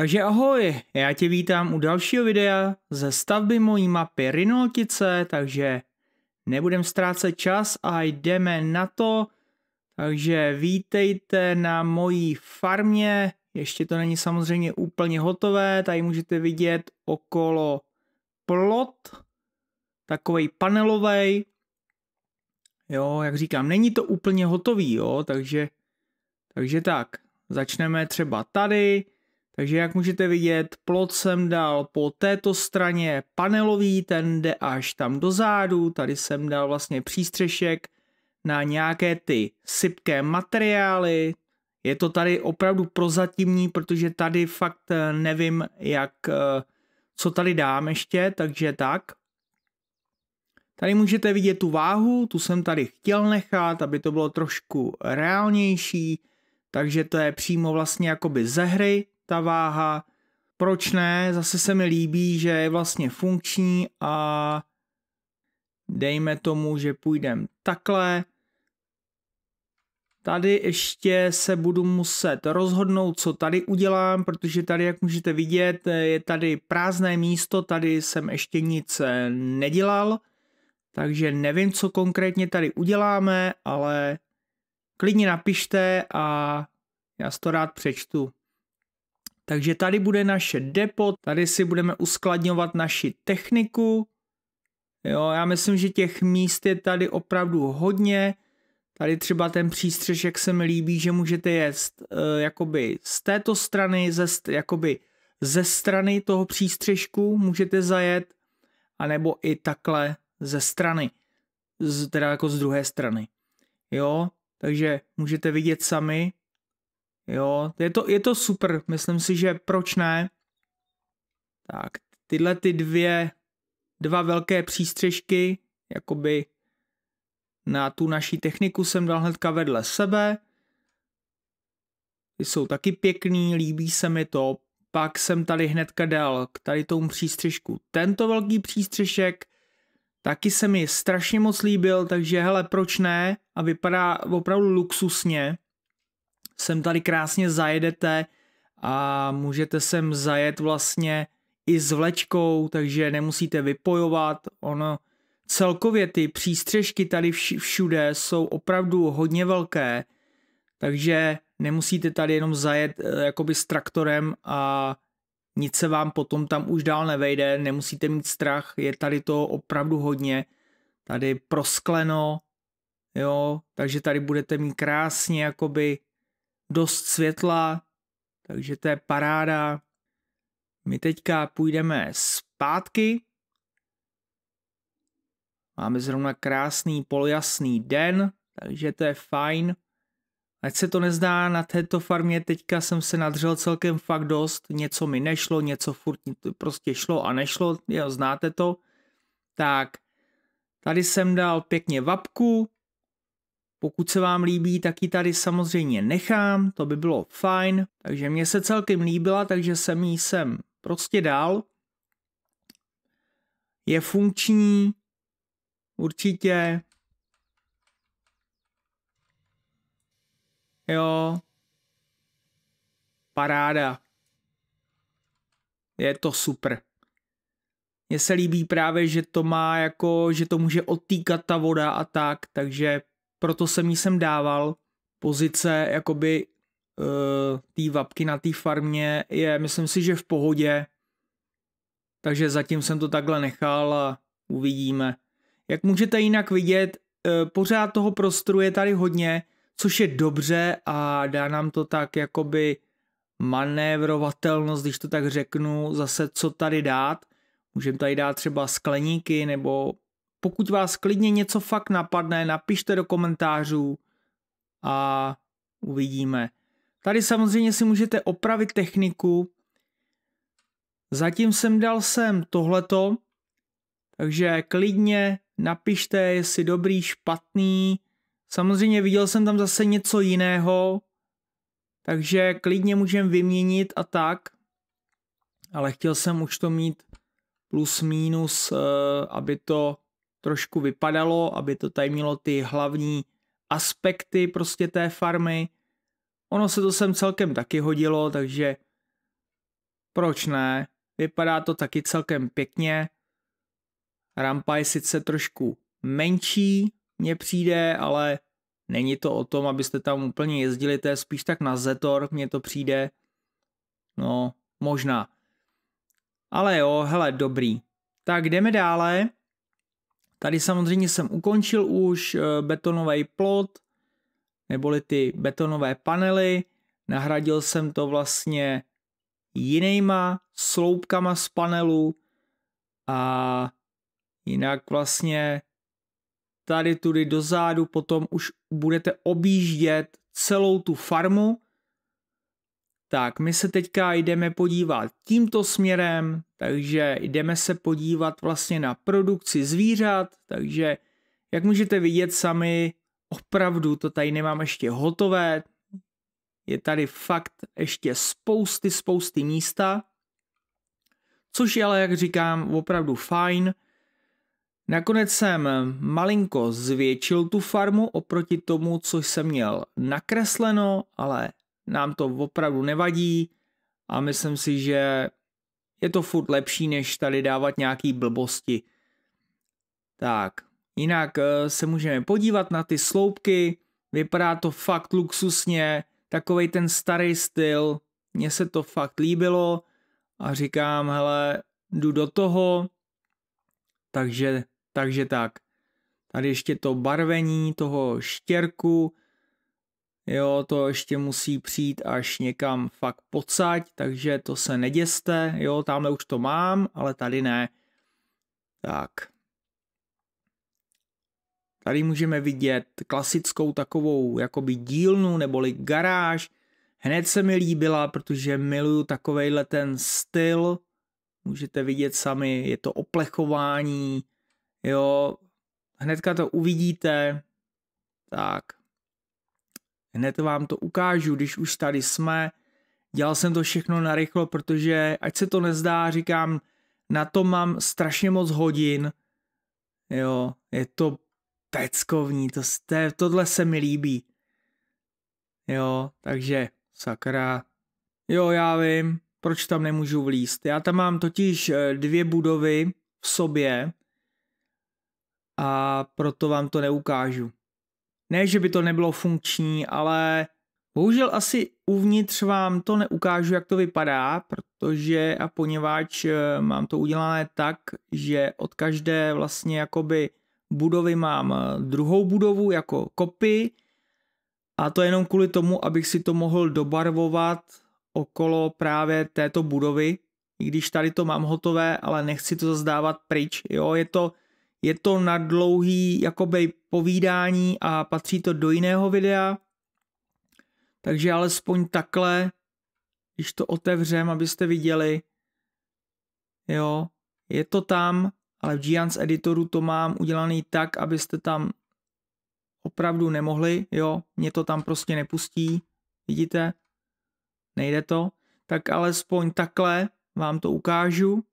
Takže ahoj, já tě vítám u dalšího videa ze stavby mojí mapy Rinoltice, takže nebudem ztrácet čas a jdeme na to. Takže vítejte na mojí farmě, ještě to není samozřejmě úplně hotové, tady můžete vidět okolo plot, takovej panelovej. Jo, jak říkám, není to úplně hotový, jo, takže, takže tak, začneme třeba tady, takže jak můžete vidět, plot jsem dal po této straně panelový, ten jde až tam do zádu, tady jsem dal vlastně přístřešek na nějaké ty sypké materiály. Je to tady opravdu prozatímní, protože tady fakt eh, nevím, jak, eh, co tady dám ještě, takže tak. Tady můžete vidět tu váhu, tu jsem tady chtěl nechat, aby to bylo trošku reálnější, takže to je přímo vlastně jakoby ze hry, ta váha, proč ne, zase se mi líbí, že je vlastně funkční a dejme tomu, že půjdem takhle. Tady ještě se budu muset rozhodnout, co tady udělám, protože tady, jak můžete vidět, je tady prázdné místo, tady jsem ještě nic eh, nedělal, takže nevím, co konkrétně tady uděláme, ale klidně napište a já si to rád přečtu. Takže tady bude naše depo, tady si budeme uskladňovat naši techniku. Jo, já myslím, že těch míst je tady opravdu hodně. Tady třeba ten přístřešek se mi líbí, že můžete jet uh, jakoby z této strany, ze, jakoby ze strany toho přístřešku můžete zajet, anebo i takhle ze strany, z, teda jako z druhé strany. Jo, takže můžete vidět sami, Jo, je to, je to super, myslím si, že proč ne. Tak, tyhle ty dvě, dva velké přístřežky, jakoby na tu naší techniku jsem dal hnedka vedle sebe. Ty jsou taky pěkný, líbí se mi to. Pak jsem tady hnedka dal k tady tomu přístřežku tento velký přístřešek. Taky se mi strašně moc líbil, takže hele, proč ne? A vypadá opravdu luxusně sem tady krásně zajedete a můžete sem zajet vlastně i s vlečkou, takže nemusíte vypojovat. Ono celkově ty přístřežky tady všude jsou opravdu hodně velké, takže nemusíte tady jenom zajet eh, jakoby s traktorem a nic se vám potom tam už dál nevejde, nemusíte mít strach, je tady to opravdu hodně. Tady proskleno, jo, takže tady budete mít krásně jakoby dost světla, takže to je paráda. My teďka půjdeme zpátky. Máme zrovna krásný polojasný den, takže to je fajn. Ať se to nezdá, na této farmě teďka jsem se nadřel celkem fakt dost, něco mi nešlo, něco furt prostě šlo a nešlo, jo, znáte to. Tak, tady jsem dal pěkně vapku, pokud se vám líbí, tak ji tady samozřejmě nechám, to by bylo fajn. Takže mě se celkem líbila, takže jsem ji sem prostě dal. Je funkční, určitě. Jo, paráda. Je to super. Mně se líbí právě, že to má jako, že to může odtýkat ta voda a tak, takže proto jsem jí sem dával. Pozice jakoby eh, té vapky na té farmě je, myslím si, že v pohodě. Takže zatím jsem to takhle nechal a uvidíme. Jak můžete jinak vidět, eh, pořád toho prostoru je tady hodně, což je dobře a dá nám to tak jakoby manévrovatelnost, když to tak řeknu, zase co tady dát. Můžeme tady dát třeba skleníky nebo pokud vás klidně něco fakt napadne, napište do komentářů a uvidíme. Tady samozřejmě si můžete opravit techniku. Zatím jsem dal sem tohleto, takže klidně napište, jestli dobrý, špatný. Samozřejmě viděl jsem tam zase něco jiného, takže klidně můžeme vyměnit a tak. Ale chtěl jsem už to mít plus minus, eh, aby to trošku vypadalo, aby to tady mělo ty hlavní aspekty prostě té farmy. Ono se to sem celkem taky hodilo, takže proč ne? Vypadá to taky celkem pěkně. Rampa je sice trošku menší, mně přijde, ale není to o tom, abyste tam úplně jezdili, to je spíš tak na Zetor, mně to přijde. No, možná. Ale jo, hele, dobrý. Tak jdeme dále. Tady samozřejmě jsem ukončil už eh, betonový plot, neboli ty betonové panely. Nahradil jsem to vlastně jinýma sloupkama z panelu a jinak vlastně tady tudy dozadu potom už budete objíždět celou tu farmu, tak my se teďka jdeme podívat tímto směrem, takže jdeme se podívat vlastně na produkci zvířat, takže jak můžete vidět sami, opravdu to tady nemám ještě hotové, je tady fakt ještě spousty, spousty místa, což je ale, jak říkám, opravdu fajn. Nakonec jsem malinko zvětšil tu farmu oproti tomu, co jsem měl nakresleno, ale nám to opravdu nevadí a myslím si, že je to furt lepší, než tady dávat nějaký blbosti. Tak, jinak eh, se můžeme podívat na ty sloupky, vypadá to fakt luxusně, takovej ten starý styl, mně se to fakt líbilo a říkám, hele, jdu do toho, takže, takže tak. Tady ještě to barvení toho štěrku, Jo, to ještě musí přijít až někam fakt pocať, takže to se neděste. Jo, tamhle už to mám, ale tady ne. Tak. Tady můžeme vidět klasickou takovou jakoby dílnu neboli garáž. Hned se mi líbila, protože miluju takovejhle ten styl. Můžete vidět sami, je to oplechování. Jo, hnedka to uvidíte. Tak, Hned vám to ukážu, když už tady jsme. Dělal jsem to všechno narychlo, protože ať se to nezdá, říkám, na to mám strašně moc hodin. Jo, je to peckovní, to to tohle se mi líbí. Jo, takže sakra. Jo, já vím, proč tam nemůžu vlíst. Já tam mám totiž eh, dvě budovy v sobě a proto vám to neukážu. Ne, že by to nebylo funkční, ale bohužel asi uvnitř vám to neukážu, jak to vypadá, protože a poněvadž eh, mám to udělané tak, že od každé vlastně jakoby budovy mám eh, druhou budovu jako kopy a to jenom kvůli tomu, abych si to mohl dobarvovat okolo právě této budovy, i když tady to mám hotové, ale nechci to zazdávat pryč, jo, je to je to na dlouhý jakoby povídání a patří to do jiného videa. Takže alespoň takhle, když to otevřem, abyste viděli, jo, je to tam, ale v Giants editoru to mám udělaný tak, abyste tam opravdu nemohli, jo, mě to tam prostě nepustí, vidíte, nejde to, tak alespoň takhle vám to ukážu.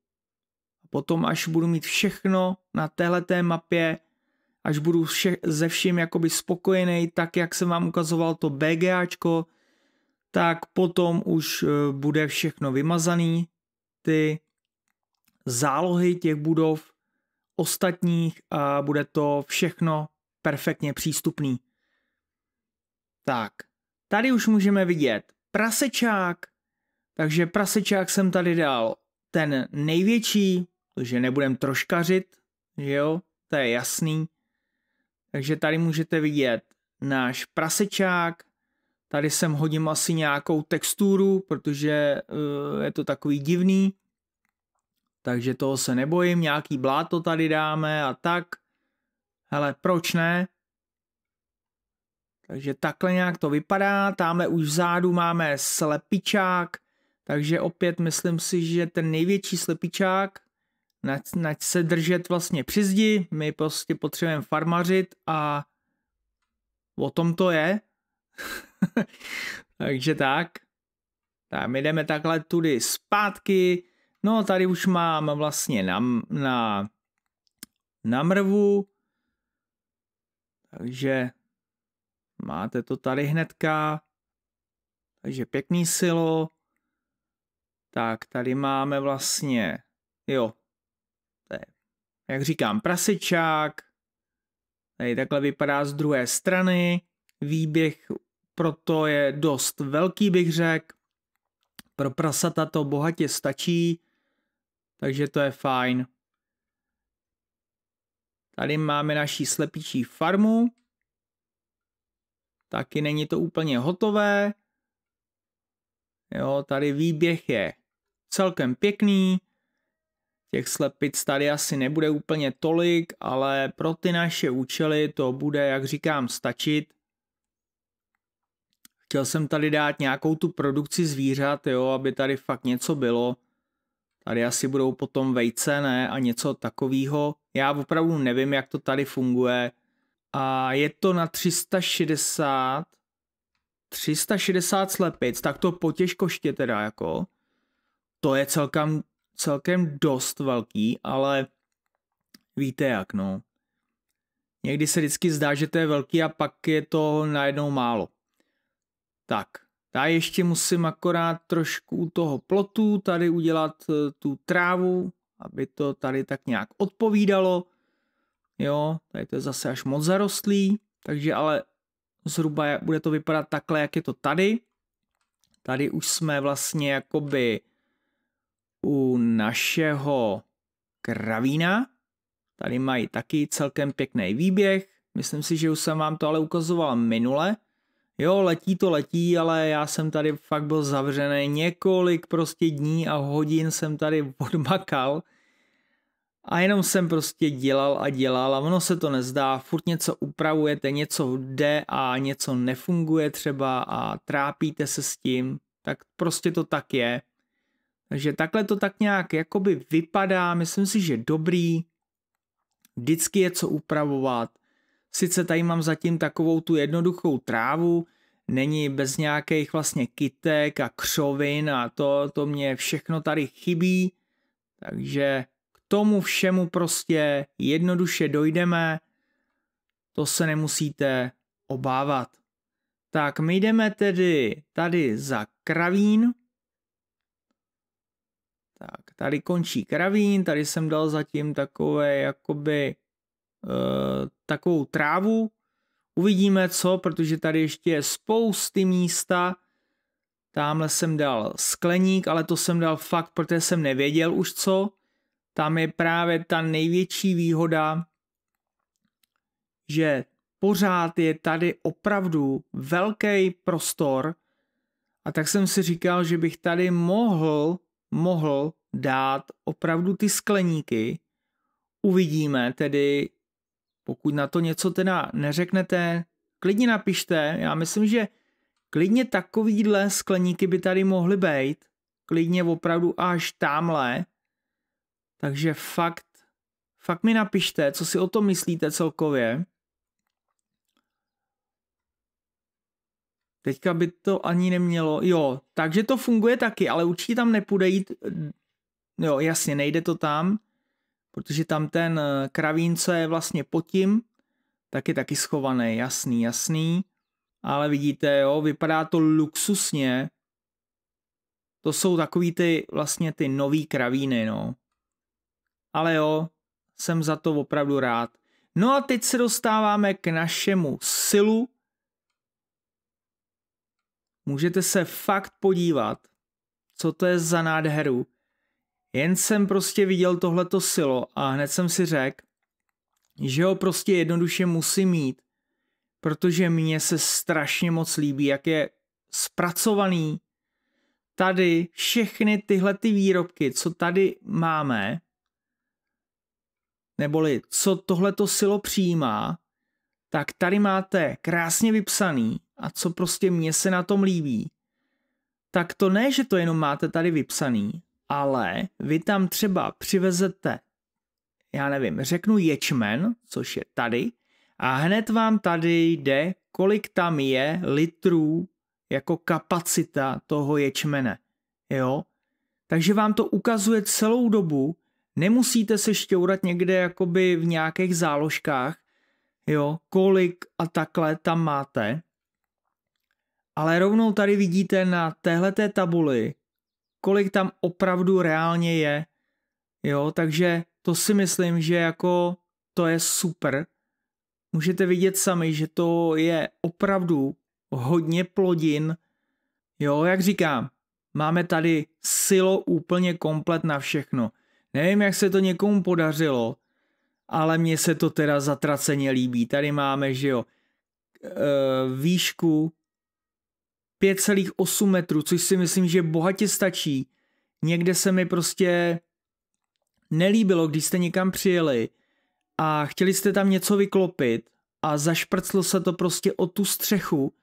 Potom, až budu mít všechno na téhleté mapě, až budu vše, ze vším jakoby spokojený, tak jak jsem vám ukazoval to BGAčko, tak potom už eh, bude všechno vymazaný, ty zálohy těch budov ostatních a bude to všechno perfektně přístupný. Tak, tady už můžeme vidět prasečák, takže prasečák jsem tady dal ten největší, že nebudem troškařit, že jo, to je jasný. Takže tady můžete vidět náš prasečák, tady jsem hodím asi nějakou texturu, protože uh, je to takový divný, takže toho se nebojím, nějaký bláto tady dáme a tak. Hele, proč ne? Takže takhle nějak to vypadá, tamhle už vzadu máme slepičák, takže opět myslím si, že ten největší slepičák, nať, se držet vlastně při zdi, my prostě potřebujeme farmařit a o tom to je. Takže tak. Tak my jdeme takhle tudy zpátky. No tady už mám vlastně na, na, na mrvu. Takže máte to tady hnedka. Takže pěkný silo. Tak tady máme vlastně, jo, jak říkám, prasečák. Tady takhle vypadá z druhé strany. Výběh proto je dost velký, bych řekl. Pro prasata to bohatě stačí, takže to je fajn. Tady máme naší slepičí farmu. Taky není to úplně hotové. Jo, tady výběh je celkem pěkný. Těch slepic tady asi nebude úplně tolik, ale pro ty naše účely to bude, jak říkám, stačit. Chtěl jsem tady dát nějakou tu produkci zvířat, jo, aby tady fakt něco bylo. Tady asi budou potom vejce, ne, a něco takového. Já opravdu nevím, jak to tady funguje. A je to na 360, 360 slepic, tak to potěžkoště teda jako. To je celkem, celkem dost velký, ale víte jak, no. Někdy se vždycky zdá, že to je velký a pak je to najednou málo. Tak, já ještě musím akorát trošku u toho plotu tady udělat eh, tu trávu, aby to tady tak nějak odpovídalo. Jo, tady to je zase až moc zarostlý, takže ale zhruba bude to vypadat takhle, jak je to tady. Tady už jsme vlastně jakoby u našeho kravína. Tady mají taky celkem pěkný výběh. Myslím si, že už jsem vám to ale ukazoval minule. Jo, letí to letí, ale já jsem tady fakt byl zavřený několik prostě dní a hodin jsem tady odmakal. A jenom jsem prostě dělal a dělal a ono se to nezdá, furt něco upravujete, něco jde a něco nefunguje třeba a trápíte se s tím, tak prostě to tak je. Takže takhle to tak nějak jakoby vypadá, myslím si, že dobrý, vždycky je co upravovat. Sice tady mám zatím takovou tu jednoduchou trávu, není bez nějakých vlastně kytek a křovin a to, to mě všechno tady chybí, takže k tomu všemu prostě jednoduše dojdeme, to se nemusíte obávat. Tak my jdeme tedy tady za kravín, tak, tady končí kravín, tady jsem dal zatím takové jakoby e, takovou trávu. Uvidíme co, protože tady ještě je spousty místa. Tamhle jsem dal skleník, ale to jsem dal fakt, protože jsem nevěděl už co. Tam je právě ta největší výhoda, že pořád je tady opravdu velký prostor a tak jsem si říkal, že bych tady mohl mohl dát opravdu ty skleníky. Uvidíme tedy, pokud na to něco teda neřeknete, klidně napište. Já myslím, že klidně takovýhle skleníky by tady mohly být. Klidně opravdu až tamhle. Takže fakt, fakt mi napište, co si o tom myslíte celkově. Teďka by to ani nemělo. Jo, takže to funguje taky, ale určitě tam nepůjde jít. Eh, jo, jasně, nejde to tam, protože tam ten eh, kravín, co je vlastně pod tím, tak je taky schovaný, jasný, jasný. Ale vidíte, jo, vypadá to luxusně. To jsou takový ty, vlastně ty nový kravíny, no. Ale jo, jsem za to opravdu rád. No a teď se dostáváme k našemu silu, Můžete se fakt podívat, co to je za nádheru. Jen jsem prostě viděl tohleto silo a hned jsem si řekl, že ho prostě jednoduše musím mít, protože mně se strašně moc líbí, jak je zpracovaný tady všechny tyhle ty výrobky, co tady máme, neboli co tohleto silo přijímá, tak tady máte krásně vypsaný, a co prostě mně se na tom líbí, tak to ne, že to jenom máte tady vypsaný, ale vy tam třeba přivezete, já nevím, řeknu ječmen, což je tady, a hned vám tady jde, kolik tam je litrů jako kapacita toho ječmene. Jo? Takže vám to ukazuje celou dobu, nemusíte se šťourat někde jakoby v nějakých záložkách, jo, kolik a takhle tam máte. Ale rovnou tady vidíte na téhleté tabuli, kolik tam opravdu reálně je. Jo, takže to si myslím, že jako to je super. Můžete vidět sami, že to je opravdu hodně plodin. Jo, jak říkám, máme tady silo úplně komplet na všechno. Nevím, jak se to někomu podařilo, ale mně se to teda zatraceně líbí. Tady máme, že jo, eh, výšku 5,8 metrů, což si myslím, že bohatě stačí. Někde se mi prostě nelíbilo, když jste někam přijeli a chtěli jste tam něco vyklopit a zašprclo se to prostě o tu střechu,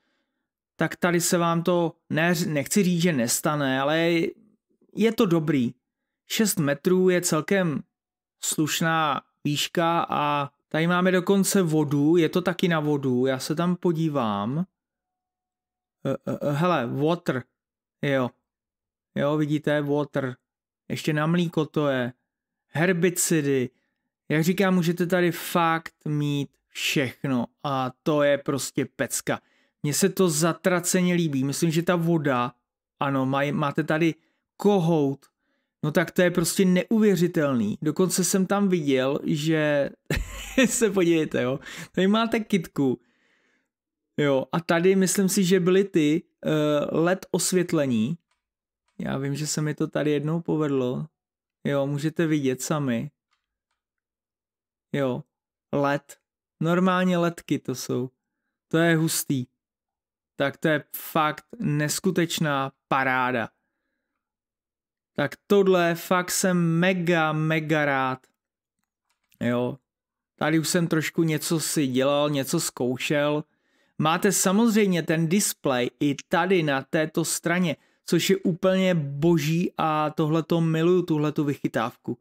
tak tady se vám to, ne, nechci říct, že nestane, ale je to dobrý. 6 metrů je celkem slušná výška a tady máme dokonce vodu, je to taky na vodu, já se tam podívám. Eh, eh, eh, hele, water, jo, jo, vidíte, water, ještě na mlíko to je, herbicidy, jak říkám, můžete tady fakt mít všechno a to je prostě pecka. Mně se to zatraceně líbí, myslím, že ta voda, ano, maj, máte tady kohout, no tak to je prostě neuvěřitelný. Dokonce jsem tam viděl, že se podívejte, jo, tady máte kitku, Jo, a tady myslím si, že byly ty uh, LED osvětlení. Já vím, že se mi to tady jednou povedlo. Jo, můžete vidět sami. Jo, LED. Normálně LEDky to jsou. To je hustý. Tak to je fakt neskutečná paráda. Tak tohle fakt jsem mega, mega rád. Jo, tady už jsem trošku něco si dělal, něco zkoušel Máte samozřejmě ten display i tady na této straně, což je úplně boží a tohle to miluju, tuhle tu vychytávku.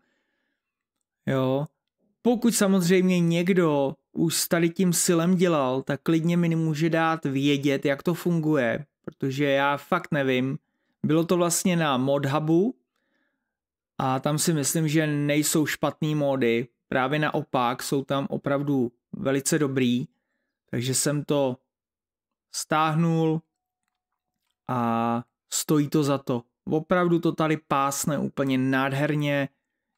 Jo. Pokud samozřejmě někdo už s tady tím silem dělal, tak klidně mi může dát vědět, jak to funguje, protože já fakt nevím. Bylo to vlastně na ModHubu a tam si myslím, že nejsou špatný mody, právě naopak jsou tam opravdu velice dobrý, takže jsem to stáhnul a stojí to za to. Opravdu to tady pásne úplně nádherně,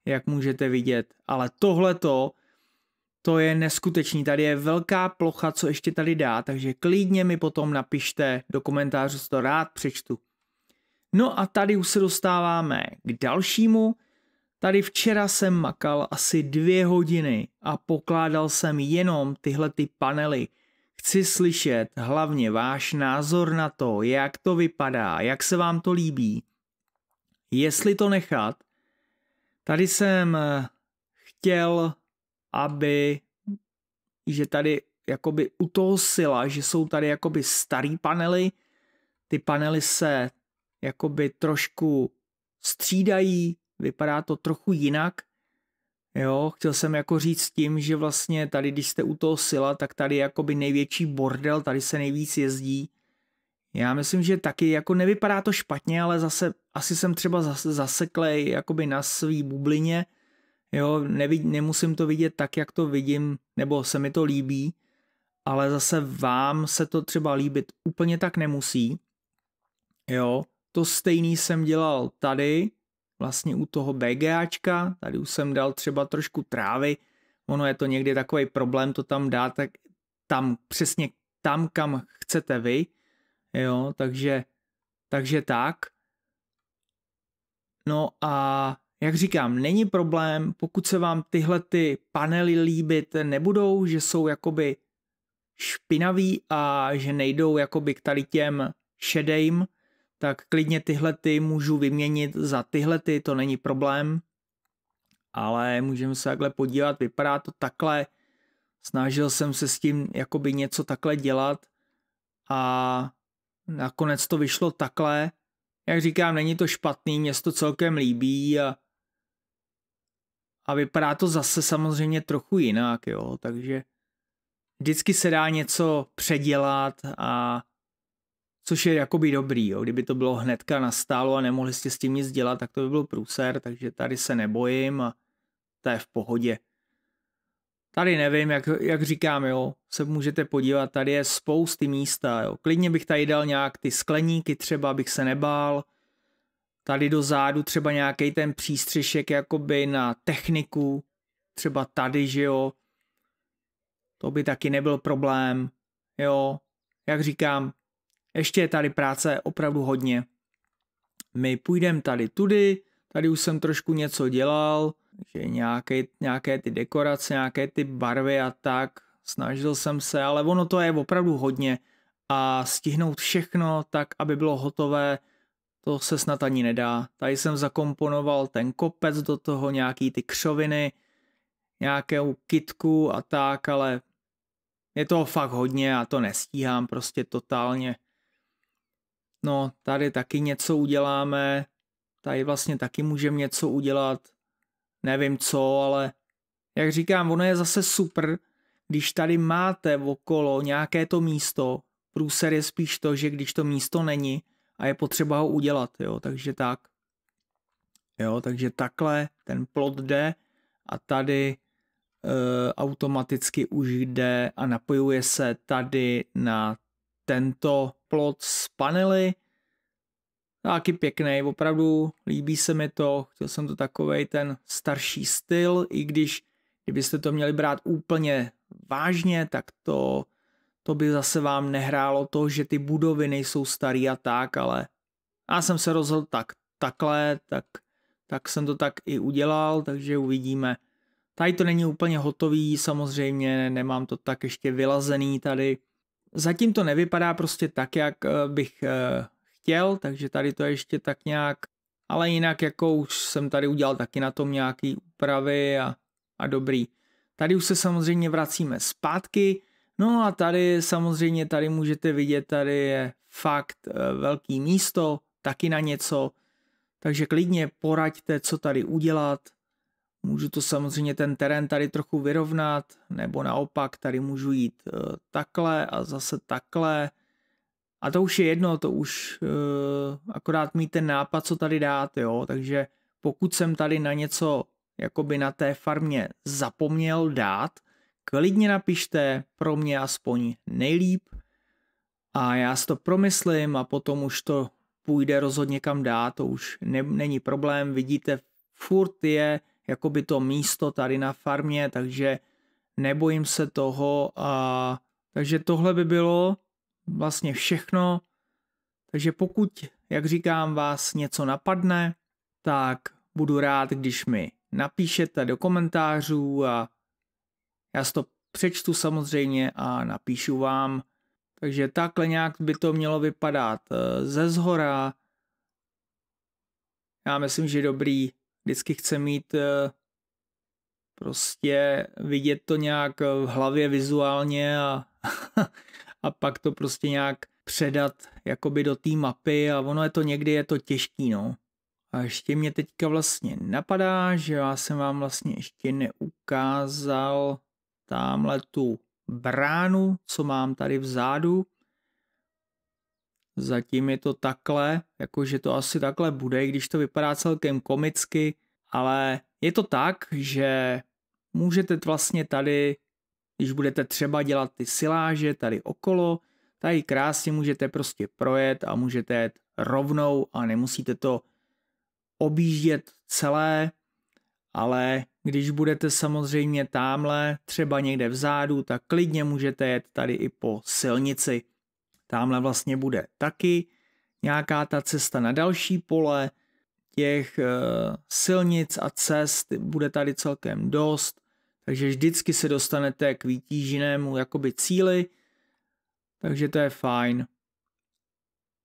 jak můžete vidět. Ale tohleto, to je neskutečný. Tady je velká plocha, co ještě tady dá, takže klidně mi potom napište do komentářů, co to rád přečtu. No a tady už se dostáváme k dalšímu. Tady včera jsem makal asi dvě hodiny a pokládal jsem jenom tyhle ty panely. Chci slyšet hlavně váš názor na to, jak to vypadá, jak se vám to líbí. Jestli to nechat, tady jsem eh, chtěl, aby, že tady jakoby u toho sila, že jsou tady jakoby starý panely, ty panely se jakoby trošku střídají, vypadá to trochu jinak – Jo, chtěl jsem jako říct tím, že vlastně tady, když jste u toho sila, tak tady je jakoby největší bordel, tady se nejvíc jezdí. Já myslím, že taky jako nevypadá to špatně, ale zase asi jsem třeba zaseklej jakoby na svý bublině. Jo, nevid, nemusím to vidět tak, jak to vidím, nebo se mi to líbí, ale zase vám se to třeba líbit úplně tak nemusí. Jo, to stejný jsem dělal tady, vlastně u toho BGAčka, tady už jsem dal třeba trošku trávy, ono je to někdy takový problém to tam dát, tak tam přesně tam, kam chcete vy, jo, takže, takže tak. No a jak říkám, není problém, pokud se vám tyhle ty panely líbit nebudou, že jsou jakoby špinavý a že nejdou jakoby k tady těm šedejm, tak klidně tyhle ty můžu vyměnit za tyhle ty, to není problém. Ale můžeme se takhle podívat, vypadá to takhle. Snažil jsem se s tím jakoby něco takhle dělat a nakonec to vyšlo takhle. Jak říkám, není to špatný, mě to celkem líbí a, a vypadá to zase samozřejmě trochu jinak, jo, takže vždycky se dá něco předělat a což je jakoby dobrý, jo. kdyby to bylo hnedka nastálo a nemohli jste s tím nic dělat, tak to by byl průser, takže tady se nebojím a to je v pohodě. Tady nevím, jak, jak říkám, jo, se můžete podívat, tady je spousty místa, jo. klidně bych tady dal nějak ty skleníky třeba, abych se nebál, tady do zádu třeba nějaký ten přístřešek jakoby na techniku, třeba tady, že jo, to by taky nebyl problém, jo, jak říkám, ještě je tady práce opravdu hodně. My půjdeme tady tudy, tady už jsem trošku něco dělal, že nějaké, nějaké ty dekorace, nějaké ty barvy a tak, snažil jsem se, ale ono to je opravdu hodně a stihnout všechno tak, aby bylo hotové, to se snad ani nedá. Tady jsem zakomponoval ten kopec do toho, nějaký ty křoviny, nějakou kitku a tak, ale je toho fakt hodně a to nestíhám prostě totálně no tady taky něco uděláme, tady vlastně taky můžeme něco udělat, nevím co, ale jak říkám, ono je zase super, když tady máte okolo nějaké to místo, průser je spíš to, že když to místo není a je potřeba ho udělat, jo, takže tak. Jo, takže takhle ten plot jde a tady e, automaticky už jde a napojuje se tady na tento plot s panely. Taky pěkný, opravdu líbí se mi to, chtěl jsem to takovej ten starší styl, i když kdybyste to měli brát úplně vážně, tak to, to by zase vám nehrálo to, že ty budovy nejsou starý a tak, ale já jsem se rozhodl tak, takhle, tak, tak jsem to tak i udělal, takže uvidíme. Tady to není úplně hotový, samozřejmě nemám to tak ještě vylazený tady, Zatím to nevypadá prostě tak, jak eh, bych eh, chtěl, takže tady to ještě tak nějak, ale jinak jako už jsem tady udělal taky na tom nějaký úpravy a, a dobrý. Tady už se samozřejmě vracíme zpátky, no a tady samozřejmě tady můžete vidět, tady je fakt eh, velký místo, taky na něco, takže klidně poraďte, co tady udělat, Můžu to samozřejmě ten terén tady trochu vyrovnat, nebo naopak tady můžu jít eh, takhle a zase takhle. A to už je jedno, to už eh, akorát mít ten nápad, co tady dát, jo. Takže pokud jsem tady na něco jakoby na té farmě zapomněl dát, klidně napište pro mě aspoň nejlíp a já si to promyslím a potom už to půjde rozhodně kam dát, to už ne, není problém, vidíte, furt je jakoby to místo tady na farmě, takže nebojím se toho a takže tohle by bylo vlastně všechno. Takže pokud, jak říkám, vás něco napadne, tak budu rád, když mi napíšete do komentářů a já si to přečtu samozřejmě a napíšu vám. Takže takhle nějak by to mělo vypadat eh, ze zhora. Já myslím, že dobrý vždycky chce mít eh, prostě vidět to nějak eh, v hlavě vizuálně a, a pak to prostě nějak předat jakoby do té mapy a ono je to někdy je to těžký, no. A ještě mě teďka vlastně napadá, že já jsem vám vlastně ještě neukázal tamhle tu bránu, co mám tady vzadu. Zatím je to takhle, jakože to asi takhle bude, když to vypadá celkem komicky, ale je to tak, že můžete vlastně tady, když budete třeba dělat ty siláže tady okolo, tady krásně můžete prostě projet a můžete jet rovnou a nemusíte to objíždět celé, ale když budete samozřejmě tamhle, třeba někde vzadu, tak klidně můžete jet tady i po silnici. Tamhle vlastně bude taky nějaká ta cesta na další pole, těch eh, silnic a cest bude tady celkem dost, takže vždycky se dostanete k výtíženému jakoby cíli, takže to je fajn.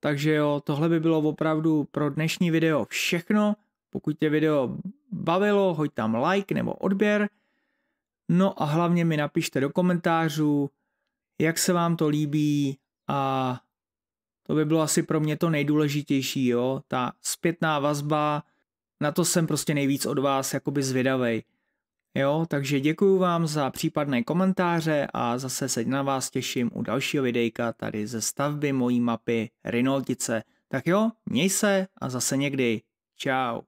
Takže jo, tohle by bylo opravdu pro dnešní video všechno. Pokud tě video bavilo, hoď tam like nebo odběr. No a hlavně mi napište do komentářů, jak se vám to líbí, a to by bylo asi pro mě to nejdůležitější, jo, ta zpětná vazba, na to jsem prostě nejvíc od vás jakoby zvědavej. Jo, takže děkuji vám za případné komentáře a zase se na vás těším u dalšího videjka tady ze stavby mojí mapy Rinaldice. Tak jo, měj se a zase někdy. Ciao.